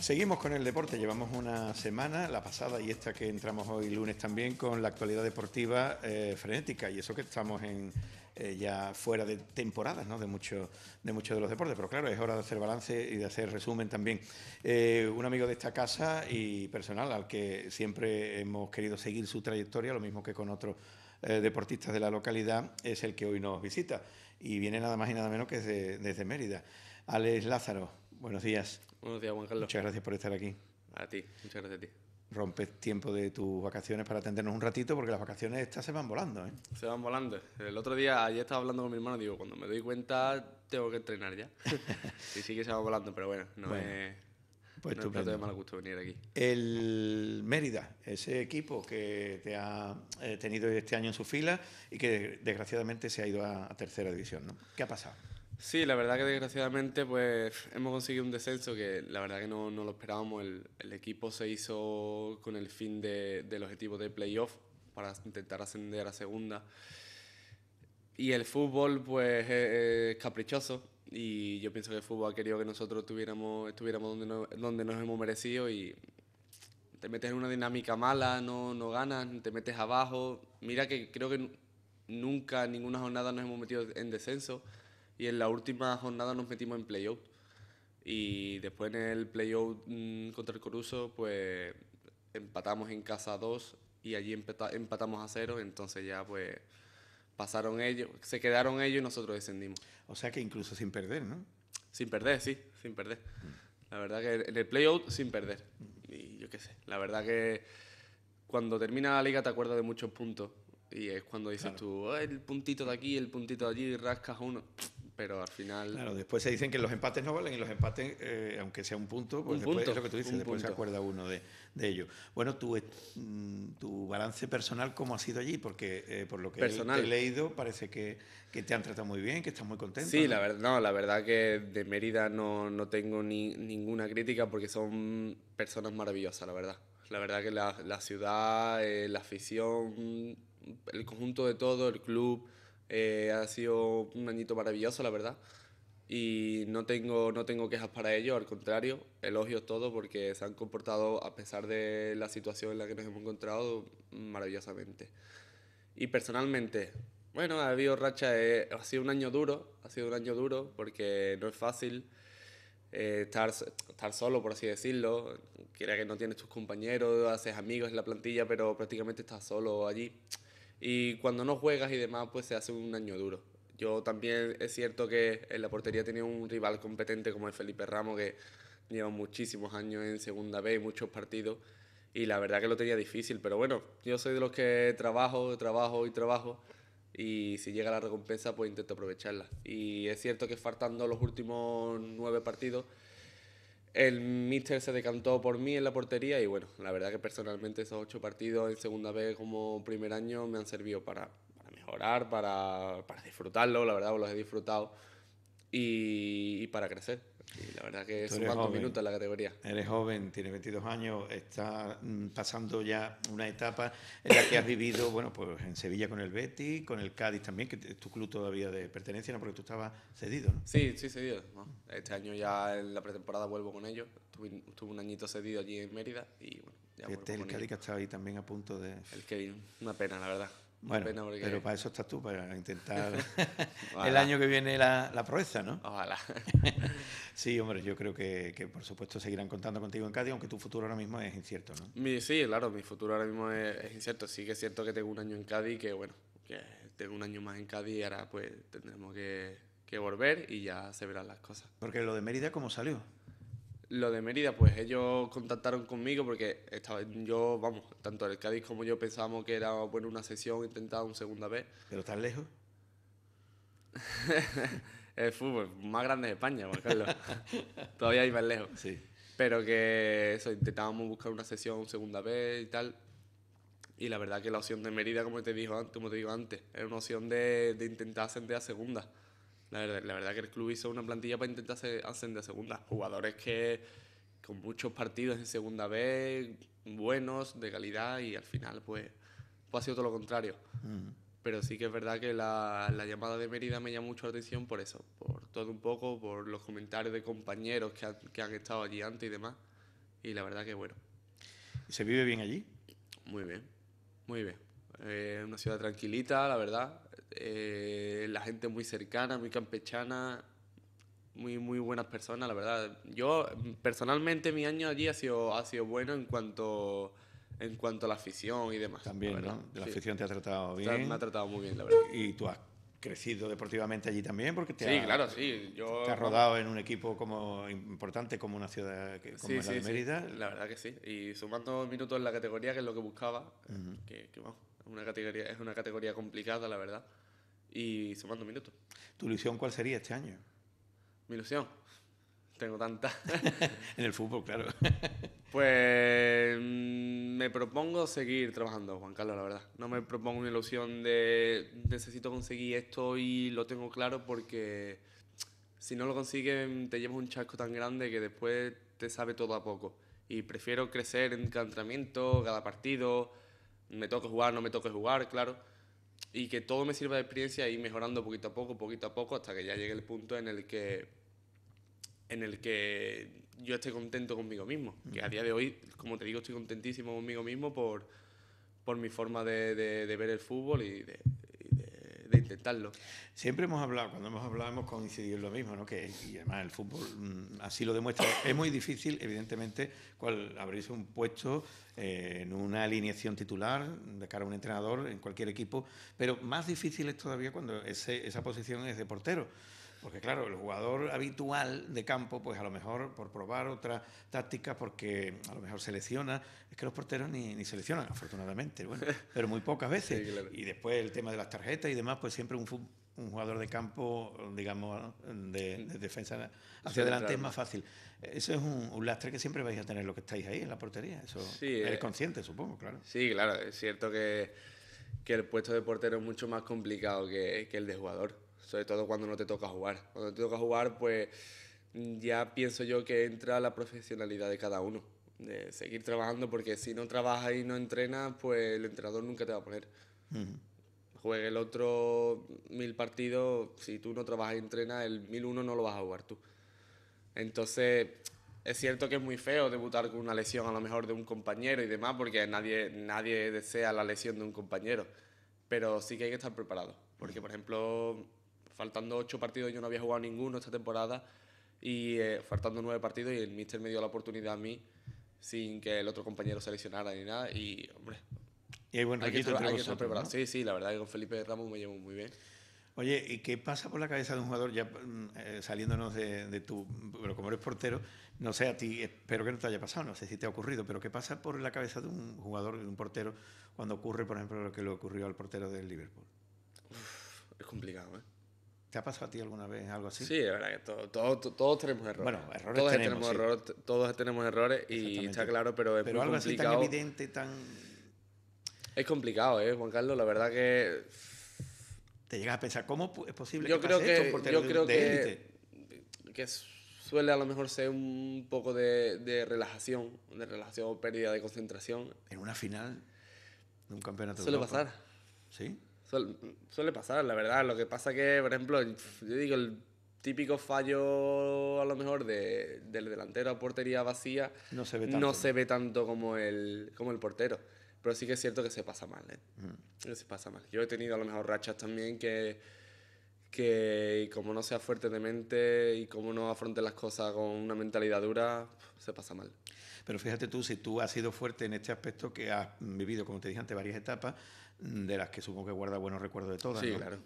Seguimos con el deporte, llevamos una semana, la pasada y esta que entramos hoy lunes también, con la actualidad deportiva eh, frenética y eso que estamos en, eh, ya fuera de temporadas de muchos de, de los deportes, pero claro, es hora de hacer balance y de hacer resumen también. Eh, un amigo de esta casa y personal al que siempre hemos querido seguir su trayectoria, lo mismo que con otros deportistas de la localidad, es el que hoy nos visita y viene nada más y nada menos que desde, desde Mérida. Alex Lázaro, buenos días. Buenos días, Juan Carlos. Muchas gracias por estar aquí. A ti, muchas gracias a ti. Rompes tiempo de tus vacaciones para atendernos un ratito, porque las vacaciones estas se van volando, ¿eh? Se van volando. El otro día, ayer estaba hablando con mi hermano, y digo, cuando me doy cuenta, tengo que entrenar ya. y sí que se va volando, pero bueno, no me Pues no tú de mal gusto venir aquí. El Mérida, ese equipo que te ha eh, tenido este año en su fila y que desgraciadamente se ha ido a, tercera división, ¿no? ¿Qué ha pasado? Sí, la verdad que desgraciadamente pues hemos conseguido un descenso que la verdad que no, no lo esperábamos. El, equipo se hizo con el fin de, del objetivo de playoff para intentar ascender a segunda. Y el fútbol pues es, caprichoso y yo pienso que el fútbol ha querido que nosotros tuviéramos, estuviéramos donde, no, donde nos hemos merecido y te metes en una dinámica mala, no, no ganas, te metes abajo. Mira que creo que nunca en ninguna jornada nos hemos metido en descenso y en la última jornada nos metimos en playout. Y después en el playout mm, contra el Coruso, pues empatamos en casa 2 y allí empatamos a cero, entonces ya pues pasaron ellos, se quedaron ellos y nosotros descendimos. O sea que incluso sin perder, ¿no? Sin perder, sí, sin perder. La verdad que en el playout sin perder. Mm. Y yo qué sé, la verdad que cuando termina la liga te acuerdas de muchos puntos y es cuando dices tú, oh, el puntito de aquí, el puntito de allí, y rascas uno pero al final... Claro, después se dicen que los empates no valen y los empates, eh, aunque sea un punto, pues después es lo que tú dices, después se acuerda uno de, de ello. Bueno, tu, mm, tu balance personal, ¿cómo ha sido allí? Porque eh, por lo que he, leído parece que, que, te han tratado muy bien, que estás muy contento. Sí, la, verdad no, la verdad que de Mérida no, no tengo ni, ninguna crítica porque son personas maravillosas, la verdad. La verdad que la, la ciudad, eh, la afición, el conjunto de todo, el club eh, ha sido un añito maravilloso, la verdad. Y no tengo, no tengo quejas para ello, al contrario, elogio todo porque se han comportado, a pesar de la situación en la que nos hemos encontrado, maravillosamente. Y personalmente, bueno, ha habido racha, eh, ha sido un año duro, ha sido un año duro porque no es fácil eh, estar, estar solo, por así decirlo. quiere que no tienes tus compañeros, haces amigos en la plantilla, pero prácticamente estás solo allí y cuando no juegas y demás, pues se hace un año duro. Yo también es cierto que en la portería tenía un rival competente como el Felipe Ramos, que lleva muchísimos años en Segunda B, muchos partidos, y la verdad que lo tenía difícil, pero bueno, yo soy de los que trabajo, trabajo y trabajo, y si llega la recompensa, pues intento aprovecharla. Y es cierto que faltando los últimos nueve partidos, el Mister se decantó por mí en la portería y bueno, la verdad que personalmente esos ocho partidos en segunda vez como primer año me han servido para, mejorar, para, disfrutarlo, la verdad los he disfrutado y para crecer. Y la verdad que son cuantos minutos la categoría. Eres joven, tienes 22 años, está mm, pasando ya una etapa en la que has vivido, bueno, pues en Sevilla con el Betis, con el Cádiz también, que es tu club todavía de pertenencia, ¿no? Porque tú estabas cedido, ¿no? Sí, sí, cedido. Este año ya en la pretemporada vuelvo con ellos. Estuve, un añito cedido allí en Mérida y bueno, ya el Cádiz que estaba ahí también a punto de... El Kevin, una pena, la verdad. Bueno, pero para eso estás tú, para intentar el año que viene la, proeza, ¿no? Ojalá. sí, hombre, yo creo que, por supuesto seguirán contando contigo en Cádiz, aunque tu futuro ahora mismo es incierto, ¿no? sí, claro, mi futuro ahora mismo es, incierto. Sí que es cierto que tengo un año en Cádiz, que bueno, que tengo un año más en Cádiz y ahora pues tendremos que, que volver y ya se verán las cosas. Porque lo de Mérida, ¿cómo salió? Lo de Mérida, pues ellos contactaron conmigo porque estaba, yo, vamos, tanto el Cádiz como yo pensábamos que era bueno, una sesión, intentada una segunda vez. ¿Pero tan lejos? el fútbol más grande de España, Juan Carlos. Todavía hay más lejos. Sí. Pero que eso, intentábamos buscar una sesión segunda vez y tal. Y la verdad que la opción de Mérida, como te, antes, como te digo antes, era una opción de, de intentar ascender a segunda la verdad, la verdad que el club hizo una plantilla para intentar ascender a segunda. Jugadores que con muchos partidos en segunda B, buenos, de calidad, y al final pues, pues ha sido todo lo contrario. Mm. Pero sí que es verdad que la, llamada de Mérida me llama mucho la atención por eso, por todo un poco, por los comentarios de compañeros que, que han estado allí antes y demás. Y la verdad que bueno. se vive bien allí? Muy bien, muy bien. Es una ciudad tranquilita, la verdad. Eh, la gente muy cercana, muy campechana, muy, muy buenas personas, la verdad. Yo, personalmente, mi año allí ha sido, ha sido bueno en cuanto, en cuanto a la afición y demás. También, la ¿no? La afición te ha tratado bien. me ha tratado muy bien, la verdad. Y tú has crecido deportivamente allí también, porque te, sí, claro, sí. Yo, te has rodado en un equipo como importante, como una ciudad como la Mérida. la verdad que sí. Y sumando minutos en la categoría, que es lo que buscaba, que, categoría, es una categoría complicada, la verdad. Y sumando minutos. ¿Tu ilusión cuál sería este año? Mi ilusión. Tengo tanta. en el fútbol, claro. pues mm, me propongo seguir trabajando, Juan Carlos, la verdad. No me propongo una ilusión de necesito conseguir esto y lo tengo claro porque si no lo consigues te llevas un chasco tan grande que después te sabe todo a poco. Y prefiero crecer en cada entrenamiento, cada partido, me toque jugar, no me toque jugar, claro. Y que todo me sirva de experiencia y mejorando poquito a poco, poquito a poco, hasta que ya llegue el punto en el que, en el que yo esté contento conmigo mismo. Que a día de hoy, como te digo, estoy contentísimo conmigo mismo por, por mi forma de, de ver el fútbol y de, de, intentarlo. Siempre hemos hablado, cuando hemos hablado hemos coincidido en lo mismo, ¿no? que, y además el fútbol mm, así lo demuestra. Es muy difícil, evidentemente, abrirse un puesto eh, en una alineación titular de cara a un entrenador en cualquier equipo, pero más difícil es todavía cuando esa posición es de portero porque claro, el jugador habitual de campo, pues a lo mejor por probar otra táctica, porque a lo mejor selecciona, es que los porteros ni, seleccionan, afortunadamente, bueno, pero muy pocas veces. Y después el tema de las tarjetas y demás, pues siempre un, jugador de campo, digamos, de, defensa hacia adelante es más fácil. Eso es un, lastre que siempre vais a tener lo que estáis ahí en la portería. Eso eh. eres consciente, supongo, claro. Sí, claro, es cierto que, que, el puesto de portero es mucho más complicado que, que el de jugador sobre todo cuando no te toca jugar. Cuando te toca jugar, pues ya pienso yo que entra la profesionalidad de cada uno, de seguir trabajando, porque si no trabajas y no entrenas, pues el entrenador nunca te va a poner. Uh el otro mil partidos, si tú no trabajas y entrenas, el mil uno no lo vas a jugar tú. Entonces, es cierto que es muy feo debutar con una lesión a lo mejor de un compañero y demás, porque nadie, nadie desea la lesión de un compañero, pero sí que hay que estar preparado. Porque, por ejemplo, faltando ocho partidos yo no había jugado ninguno esta temporada y eh, faltando nueve partidos y el míster me dio la oportunidad a mí sin que el otro compañero se lesionara ni nada y hombre y hay buen requisito que, entre sí sí la verdad que con Felipe Ramos me llevo muy bien Oye, ¿y qué pasa por la cabeza de un jugador, ya mm, eh, saliéndonos de, tu. Pero como eres portero, no sé a ti, espero que no te haya pasado, no sé si te ha ocurrido, pero ¿qué pasa por la cabeza de un jugador, de un portero, cuando ocurre, por ejemplo, lo que le ocurrió al portero del Liverpool? es complicado, ¿eh? ¿Te ha pasado a ti alguna vez algo así? Sí, es verdad que todos tenemos errores. Bueno, errores todos tenemos, errores, todos tenemos errores y está claro, pero es pero algo Así tan evidente, tan... Es complicado, ¿eh, Juan Carlos? La verdad que... Te llegas a pensar, ¿cómo es posible yo que creo que, esto? Yo creo que, que suele a lo mejor ser un poco de, de relajación, de relajación o pérdida de concentración. En una final de un campeonato Suele pasar. ¿Sí? suele pasar, la verdad. Lo que pasa que, por ejemplo, yo digo, el típico fallo a lo mejor de, del delantero a portería vacía no se ve tanto, no se ve tanto como, el, como el portero. Pero sí que es cierto que se pasa mal, ¿eh? mm. Se pasa mal. Yo he tenido a lo mejor rachas también que, que como no sea fuerte de mente y como no afronte las cosas con una mentalidad dura, se pasa mal. Pero fíjate tú, si tú has sido fuerte en este aspecto, que has vivido, como te dije antes, varias etapas, de las que supongo que guarda buenos recuerdos de todas,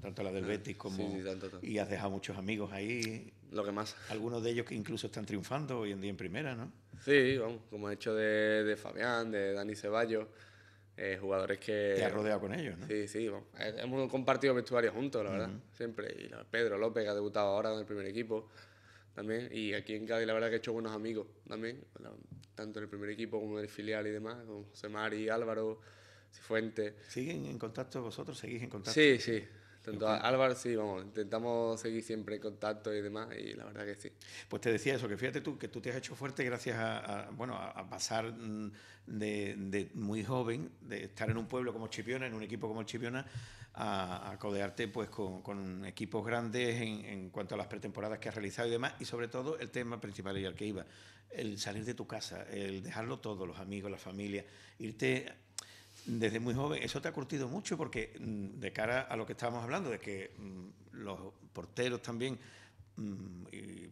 tanto la del Betis como... Sí, tanto, Y has dejado muchos amigos ahí. Lo que más. Algunos de ellos que incluso están triunfando hoy en día en primera, ¿no? Sí, vamos, como ha hecho de, Fabián, de Dani Ceballos, eh, jugadores que... Te has rodeado con ellos, ¿no? Sí, sí, eh, hemos compartido vestuarios juntos, la verdad, siempre. Y Pedro López, que ha debutado ahora en el primer equipo también. Y aquí en Cádiz, la verdad que he hecho buenos amigos también, tanto en el primer equipo como en el filial y demás, con José Mari, Álvaro, fuente ¿Siguen en contacto vosotros? ¿Seguís en contacto? Sí, sí. Tanto Álvaro, sí, vamos, intentamos seguir siempre en contacto y demás, y la verdad que sí. Pues te decía eso, que fíjate tú, que tú te has hecho fuerte gracias a, bueno, a, pasar mm, de, muy joven, de estar en un pueblo como Chipiona, en un equipo como Chipiona, a, a codearte pues con, equipos grandes en, en, cuanto a las pretemporadas que has realizado y demás, y sobre todo el tema principal y al que iba, el salir de tu casa, el dejarlo todo, los amigos, la familia, irte desde muy joven, eso te ha curtido mucho porque mm, de cara a lo que estábamos hablando, de que mm, los porteros también, mm,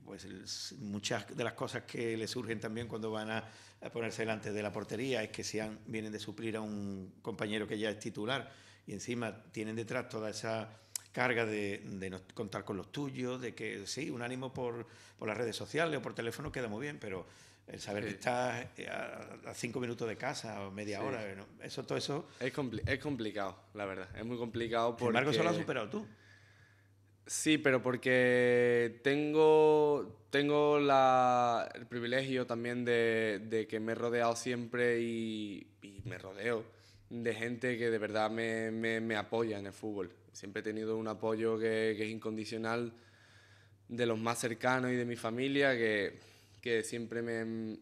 pues muchas de las cosas que les surgen también cuando van a ponerse delante de la portería es que si vienen de suplir a un compañero que ya es titular y encima tienen detrás toda esa carga de, no contar con los tuyos, de que sí, un ánimo por las redes sociales o por teléfono queda muy bien, pero el saber que estás eh, a, cinco minutos de casa o media hora, eh, eso, todo eso... Es, es, complicado, la verdad. Es muy complicado porque... Sin embargo, eso lo has superado tú. Sí, pero porque tengo, tengo la, el privilegio también de, que me he rodeado siempre y, me rodeo de gente que de verdad me, me, apoya en el fútbol. Siempre he tenido un apoyo que, que es incondicional de los más cercanos y de mi familia, que que siempre me,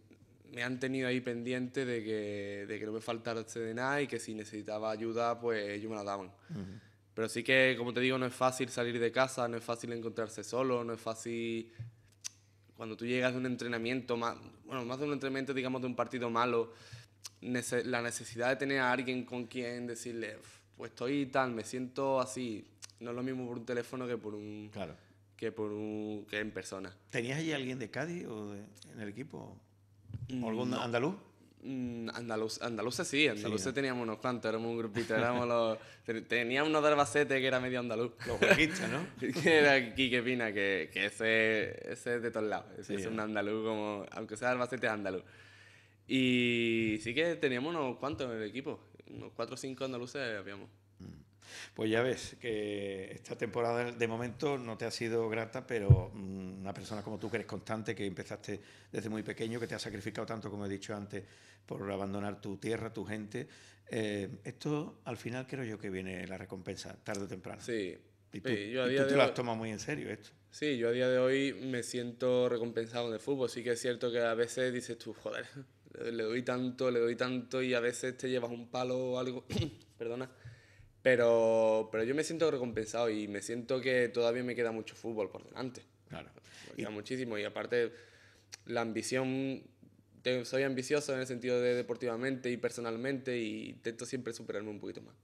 me han tenido ahí pendiente de que, de que no me faltase de nada y que si necesitaba ayuda, pues ellos me la daban. Pero sí que, como te digo, no es fácil salir de casa, no es fácil encontrarse solo, no es fácil... Cuando tú llegas de un entrenamiento, más, bueno, más de un entrenamiento, digamos, de un partido malo, la necesidad de tener a alguien con quien decirle, pues estoy tal, me siento así. No es lo mismo por un teléfono que por un... Claro que, por un, que en persona. ¿Tenías allí alguien de Cádiz o en el equipo? algún andaluz? Mm, andaluz, andaluces sí, andaluces teníamos unos cuantos, éramos un grupito, éramos los, teníamos uno de Albacete que era medio andaluz. Los jueguistas, ¿no? que era Quique Pina, que, que ese, ese, es de todos lados, ese es un andaluz como, aunque sea Albacete, es andaluz. Y sí que teníamos unos cuantos en el equipo, unos cuatro o cinco andaluces habíamos. Pues ya ves que esta temporada de momento no te ha sido grata, pero mm, una persona como tú que eres constante, que empezaste desde muy pequeño, que te has sacrificado tanto, como he dicho antes, por abandonar tu tierra, tu gente, eh, esto al final creo yo que viene la recompensa, tarde o temprano. Sí. Y tú, tú te lo has tomado muy en serio esto. Sí, yo a día de hoy me siento recompensado en el fútbol. Sí que es cierto que a veces dices tú, joder, le doy tanto, le doy tanto y a veces te llevas un palo o algo, perdona, pero, pero yo me siento recompensado y me siento que todavía me queda mucho fútbol por delante. Claro. Me queda muchísimo. Y aparte, la ambición. soy ambicioso en el sentido de deportivamente y personalmente y intento siempre superarme un poquito más.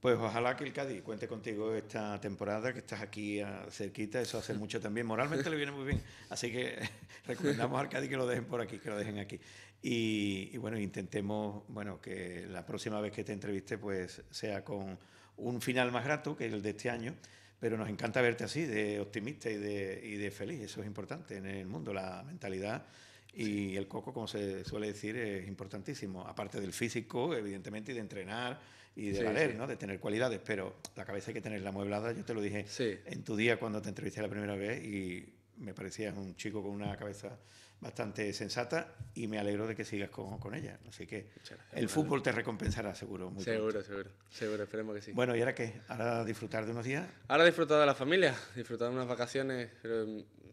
Pues ojalá que el Cádiz cuente contigo esta temporada, que estás aquí ah, cerquita, eso hace mucho también. Moralmente le viene muy bien. Así que recomendamos al Cádiz que lo dejen por aquí, que lo dejen aquí. Y, bueno, intentemos bueno, que la próxima vez que te entreviste pues, sea con un final más grato que el de este año, pero nos encanta verte así, de optimista y de, y de feliz, eso es importante en el mundo, la mentalidad y el coco, como se suele decir, es importantísimo, aparte del físico, evidentemente, y de entrenar y de valer, ¿no? de tener cualidades, pero la cabeza hay que tenerla amueblada. yo te lo dije en tu día cuando te entrevisté la primera vez y me parecías un chico con una cabeza bastante sensata y me alegro de que sigas con, con ella. Así que el fútbol te recompensará, seguro. seguro, seguro, seguro, esperemos que sí. Bueno, ¿y ahora qué? ¿Ahora disfrutar de unos días? Ahora disfrutar de la familia, disfrutar de unas vacaciones, pero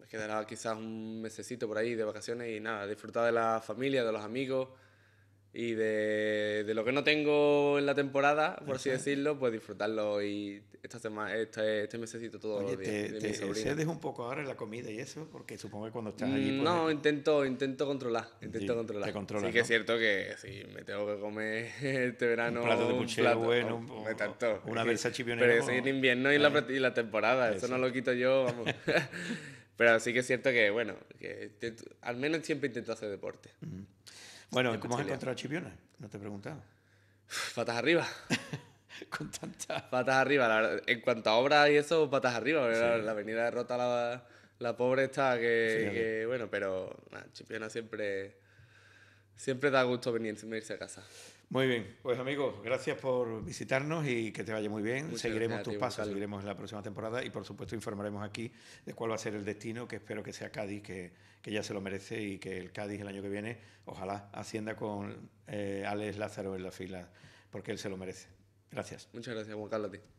quedará quizás un mesecito por ahí de vacaciones y nada, disfrutar de la familia, de los amigos y de, de, lo que no tengo en la temporada, por así decirlo, pues disfrutarlo y esta semana, este, este necesito todo los días, te, de te cedes un poco ahora en la comida y eso, porque supongo que cuando estás allí... Pues, no, intento, intento controlar, intento controlar. Te sí que es cierto que sí, me tengo que comer este verano... Un plato de plato, bueno, me tanto, una versa chipionera. Pero es el invierno y, la, y la temporada, eso. no lo quito yo, vamos. pero sí que es cierto que, bueno, que al menos siempre intento hacer deporte. Bueno, ¿cómo has encontrado a Chipiona? No te he preguntado. Patas arriba. Con tantas. Patas arriba. en cuanto a obras y eso, patas arriba. La, avenida derrota la, pobre está, que, bueno, pero Chipiona siempre. Siempre da gusto venirse a casa. Muy bien, pues amigos, gracias por visitarnos y que te vaya muy bien. seguiremos tus pasos, seguiremos la próxima temporada y por supuesto informaremos aquí de cuál va a ser el destino, que espero que sea Cádiz, que, ya se lo merece y que el Cádiz el año que viene ojalá ascienda con eh, Alex Lázaro en la fila, porque él se lo merece. Gracias. Muchas gracias, Juan Carlos.